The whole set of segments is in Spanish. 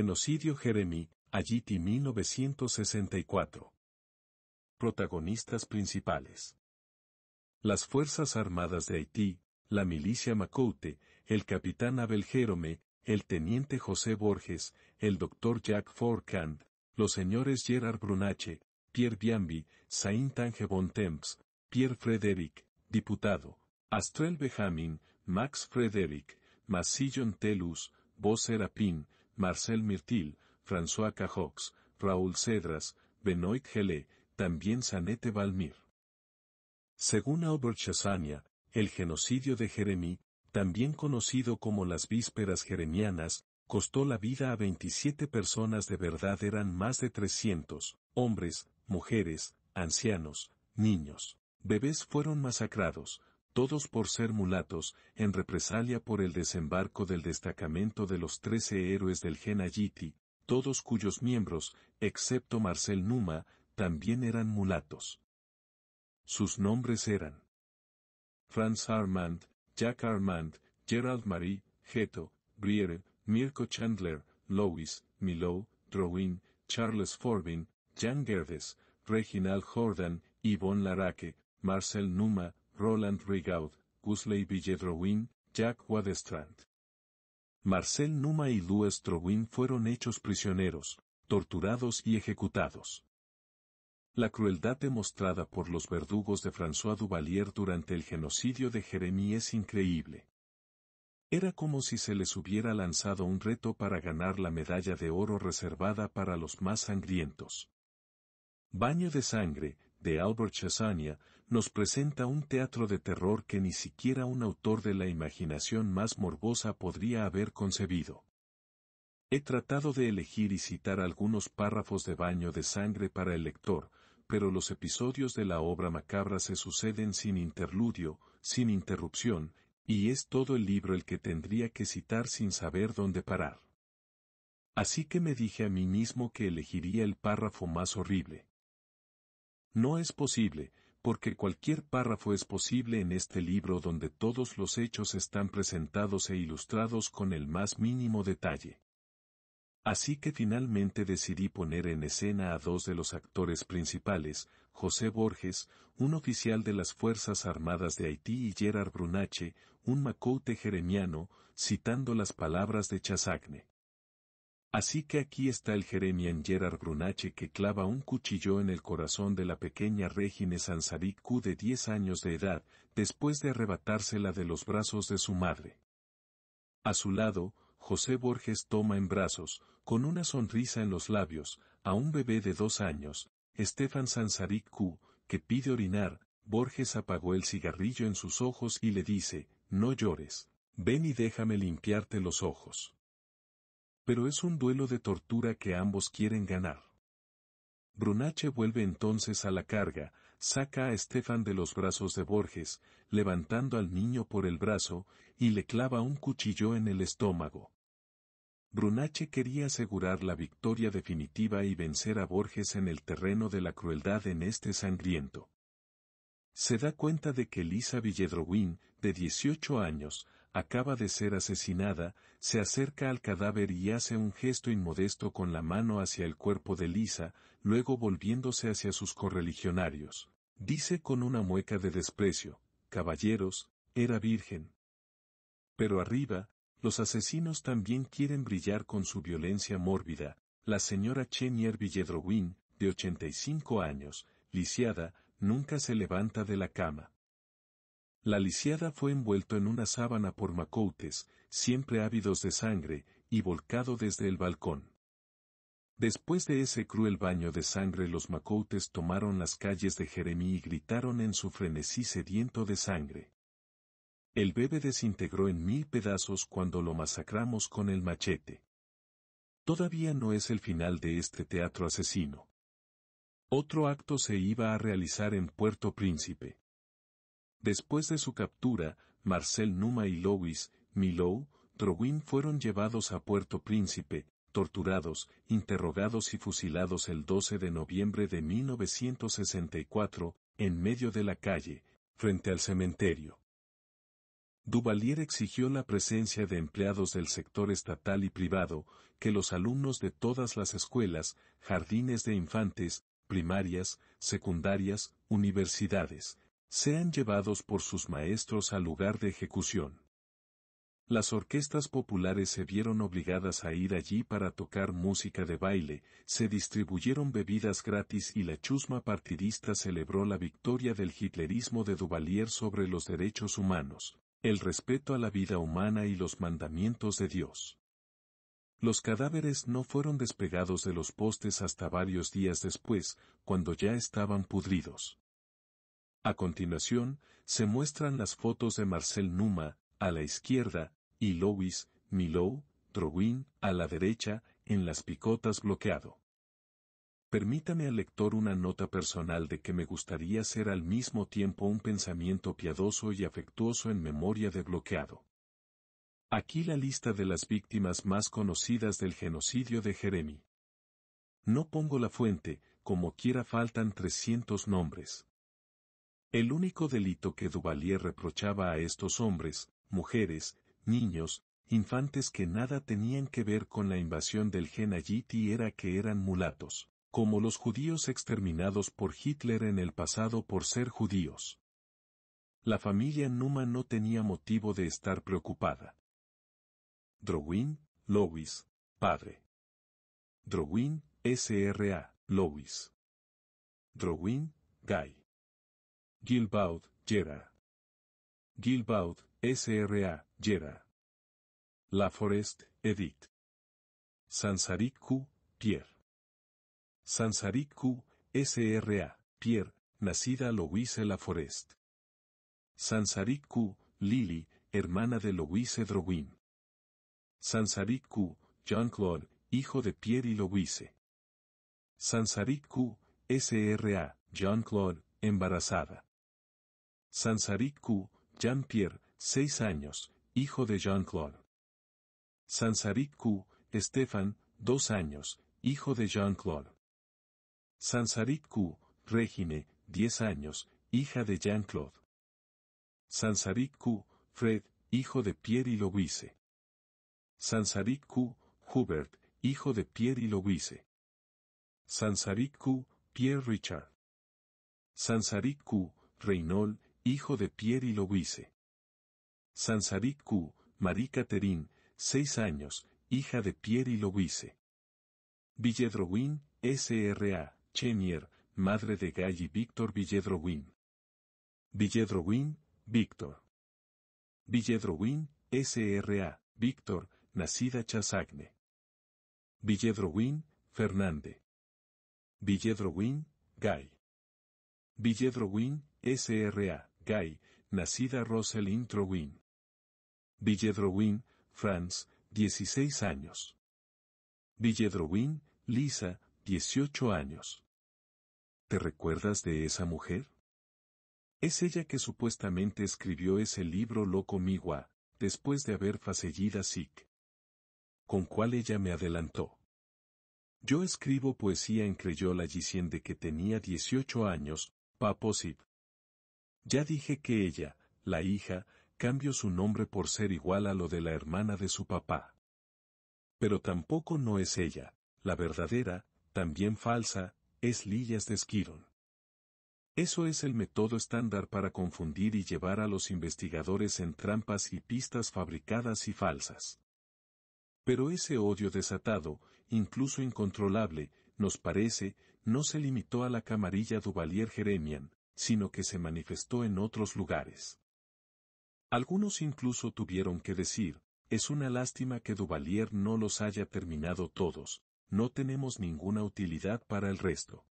Genocidio Jeremy, Ayiti 1964. Protagonistas principales. Las Fuerzas Armadas de Haití, la milicia Macoute, el capitán Abel Jerome, el teniente José Borges, el doctor Jack Forkand, los señores Gerard Brunache, Pierre Biambi, Saint bon temps Pierre Frederick, diputado, Astrel Benjamin, Max Frederick, Massillon Telus, Bo Serapin, Marcel Mirtil, François Cajox, Raúl Cedras, Benoit Gelé, también Sanete Valmir. Según Albert Chassania, el genocidio de Jeremi, también conocido como las vísperas jeremianas, costó la vida a 27 personas de verdad eran más de 300, hombres, mujeres, ancianos, niños. Bebés fueron masacrados, todos por ser mulatos, en represalia por el desembarco del destacamento de los trece héroes del Genayiti, todos cuyos miembros, excepto Marcel Numa, también eran mulatos. Sus nombres eran Franz Armand, Jack Armand, Gerald Marie, Geto, Briere, Mirko Chandler, Louis, Milo, Drouin, Charles Forbin, Jean Gerdes, Reginald Jordan, Yvonne Laraque, Marcel Numa, Roland Rigaud, Gusley Villedroin, Jacques Wadestrand. Marcel Numa y Louis Droguin fueron hechos prisioneros, torturados y ejecutados. La crueldad demostrada por los verdugos de François Duvalier durante el genocidio de Jeremy es increíble. Era como si se les hubiera lanzado un reto para ganar la medalla de oro reservada para los más sangrientos. Baño de sangre, de Albert Chasania nos presenta un teatro de terror que ni siquiera un autor de la imaginación más morbosa podría haber concebido. He tratado de elegir y citar algunos párrafos de baño de sangre para el lector, pero los episodios de la obra macabra se suceden sin interludio, sin interrupción, y es todo el libro el que tendría que citar sin saber dónde parar. Así que me dije a mí mismo que elegiría el párrafo más horrible. No es posible, porque cualquier párrafo es posible en este libro donde todos los hechos están presentados e ilustrados con el más mínimo detalle. Así que finalmente decidí poner en escena a dos de los actores principales, José Borges, un oficial de las Fuerzas Armadas de Haití y Gerard Brunache, un macoute jeremiano, citando las palabras de Chazagne. Así que aquí está el Jeremian Gerard Brunache que clava un cuchillo en el corazón de la pequeña Regine Sansaric Q de 10 años de edad, después de arrebatársela de los brazos de su madre. A su lado, José Borges toma en brazos, con una sonrisa en los labios, a un bebé de dos años, Estefan Sansaric Q, que pide orinar, Borges apagó el cigarrillo en sus ojos y le dice, no llores, ven y déjame limpiarte los ojos pero es un duelo de tortura que ambos quieren ganar. Brunache vuelve entonces a la carga, saca a Estefan de los brazos de Borges, levantando al niño por el brazo, y le clava un cuchillo en el estómago. Brunache quería asegurar la victoria definitiva y vencer a Borges en el terreno de la crueldad en este sangriento. Se da cuenta de que Lisa Villedrowin, de 18 años, acaba de ser asesinada, se acerca al cadáver y hace un gesto inmodesto con la mano hacia el cuerpo de Lisa, luego volviéndose hacia sus correligionarios. Dice con una mueca de desprecio, Caballeros, era virgen. Pero arriba, los asesinos también quieren brillar con su violencia mórbida. La señora Chenier Villedrowin, de 85 años, lisiada, nunca se levanta de la cama. La lisiada fue envuelto en una sábana por macoutes, siempre ávidos de sangre, y volcado desde el balcón. Después de ese cruel baño de sangre los macoutes tomaron las calles de Jeremí y gritaron en su frenesí sediento de sangre. El bebé desintegró en mil pedazos cuando lo masacramos con el machete. Todavía no es el final de este teatro asesino. Otro acto se iba a realizar en Puerto Príncipe. Después de su captura, Marcel Numa y Louis, Milou, trowin fueron llevados a Puerto Príncipe, torturados, interrogados y fusilados el 12 de noviembre de 1964, en medio de la calle, frente al cementerio. Duvalier exigió la presencia de empleados del sector estatal y privado, que los alumnos de todas las escuelas, jardines de infantes, primarias, secundarias, universidades, sean llevados por sus maestros al lugar de ejecución. Las orquestas populares se vieron obligadas a ir allí para tocar música de baile, se distribuyeron bebidas gratis y la chusma partidista celebró la victoria del hitlerismo de Duvalier sobre los derechos humanos, el respeto a la vida humana y los mandamientos de Dios. Los cadáveres no fueron despegados de los postes hasta varios días después, cuando ya estaban pudridos. A continuación, se muestran las fotos de Marcel Numa, a la izquierda, y Louis, Milou, Drowin, a la derecha, en las picotas bloqueado. Permítame al lector una nota personal de que me gustaría ser al mismo tiempo un pensamiento piadoso y afectuoso en memoria de bloqueado. Aquí la lista de las víctimas más conocidas del genocidio de Jeremy. No pongo la fuente, como quiera faltan 300 nombres. El único delito que Duvalier reprochaba a estos hombres, mujeres, niños, infantes que nada tenían que ver con la invasión del Genayiti era que eran mulatos, como los judíos exterminados por Hitler en el pasado por ser judíos. La familia Numa no tenía motivo de estar preocupada. Drowin, Louis, padre. Drowin, S.R.A., Louis. Drowin, Guy. Gilbaud, Jera. Gilbaud, S.R.A., Jera. La Forest, Edith. Sansaricu, Pierre. Sansaricu, S.R.A., Pierre, nacida Louise La Forest. Lily, hermana de Louise Droguin, Sansaricu, Jean-Claude, hijo de Pierre y Louise. sansaricu S.R.A., Jean-Claude, embarazada. Sansarik Q, Jean-Pierre, 6 años, hijo de Jean-Claude. Sansarik Q, Stefan, 2 años, hijo de Jean-Claude. Sansarik Q, Regine, 10 años, hija de Jean-Claude. Sansarik Q, Fred, hijo de Pierre y Louise. Sansarik Q, Hubert, hijo de Pierre y Louise. Sansarik Q, Pierre Richard. Sansarik Q, Reynold, hijo de Pierre y Louise. Sansaric Q, Marie Catherine, seis años, hija de Pierre y Louise. Wynn, S.R.A., Chenier, madre de Guy y Víctor villedro Wynn, Víctor. Wynn, S.R.A., Víctor, nacida Chasagne. Wynn, Fernández. gay. Guy. Wynn, S.R.A., nacida Rosalind Trowin. Villedrouin, France, 16 años. Villedrouin, Lisa, 18 años. ¿Te recuerdas de esa mujer? Es ella que supuestamente escribió ese libro Loco Migua, después de haber fallecido Sik. Con cual ella me adelantó. Yo escribo poesía en Creyola diciendo que tenía 18 años, Paposip, ya dije que ella, la hija, cambió su nombre por ser igual a lo de la hermana de su papá. Pero tampoco no es ella, la verdadera, también falsa, es Lillas de Esquiron. Eso es el método estándar para confundir y llevar a los investigadores en trampas y pistas fabricadas y falsas. Pero ese odio desatado, incluso incontrolable, nos parece, no se limitó a la camarilla Duvalier Jeremian, sino que se manifestó en otros lugares. Algunos incluso tuvieron que decir, es una lástima que Duvalier no los haya terminado todos, no tenemos ninguna utilidad para el resto.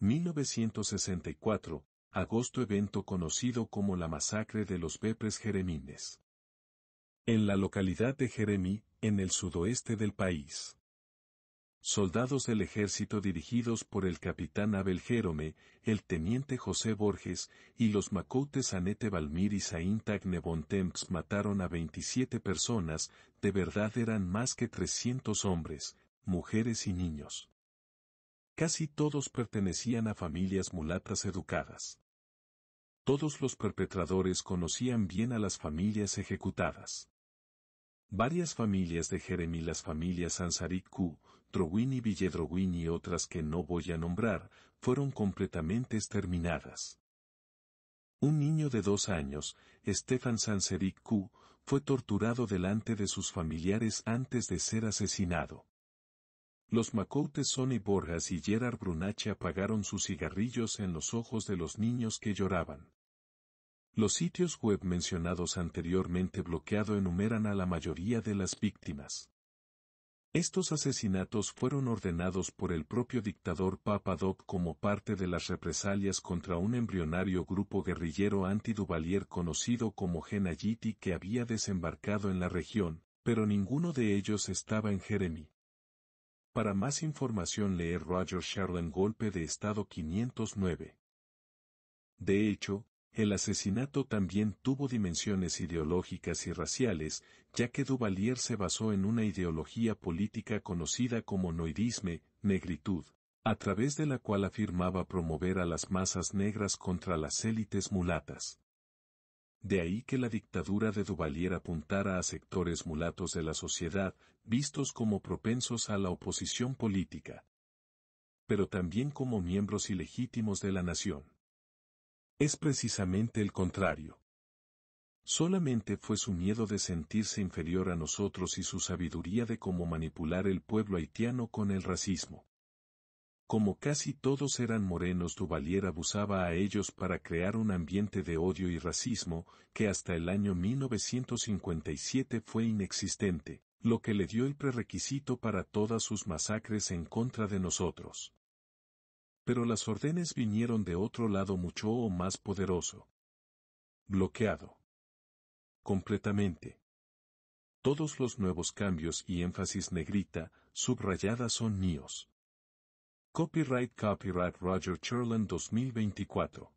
1964, agosto evento conocido como la masacre de los Bepres Jeremines. En la localidad de Jeremí, en el sudoeste del país soldados del ejército dirigidos por el capitán Abel Jérome, el teniente José Borges y los macoutes Anete Balmir y Saín mataron a 27 personas, de verdad eran más que 300 hombres, mujeres y niños. Casi todos pertenecían a familias mulatas educadas. Todos los perpetradores conocían bien a las familias ejecutadas. Varias familias de Jeremy, las familias Ansari Q, y Villedrowin y otras que no voy a nombrar, fueron completamente exterminadas. Un niño de dos años, Stefan Sanseric Q, fue torturado delante de sus familiares antes de ser asesinado. Los macoutes Sonny Borjas y Gerard Brunache apagaron sus cigarrillos en los ojos de los niños que lloraban. Los sitios web mencionados anteriormente bloqueado enumeran a la mayoría de las víctimas. Estos asesinatos fueron ordenados por el propio dictador Papadoc como parte de las represalias contra un embrionario grupo guerrillero antiduvalier conocido como Genayiti que había desembarcado en la región, pero ninguno de ellos estaba en Jeremy. Para más información lee Roger Sherlin Golpe de Estado 509. De hecho, el asesinato también tuvo dimensiones ideológicas y raciales, ya que Duvalier se basó en una ideología política conocida como noidisme, negritud, a través de la cual afirmaba promover a las masas negras contra las élites mulatas. De ahí que la dictadura de Duvalier apuntara a sectores mulatos de la sociedad, vistos como propensos a la oposición política, pero también como miembros ilegítimos de la nación. Es precisamente el contrario. Solamente fue su miedo de sentirse inferior a nosotros y su sabiduría de cómo manipular el pueblo haitiano con el racismo. Como casi todos eran morenos, Duvalier abusaba a ellos para crear un ambiente de odio y racismo que hasta el año 1957 fue inexistente, lo que le dio el prerequisito para todas sus masacres en contra de nosotros pero las órdenes vinieron de otro lado mucho o más poderoso. Bloqueado. Completamente. Todos los nuevos cambios y énfasis negrita, subrayada son míos. Copyright Copyright Roger Cherland 2024.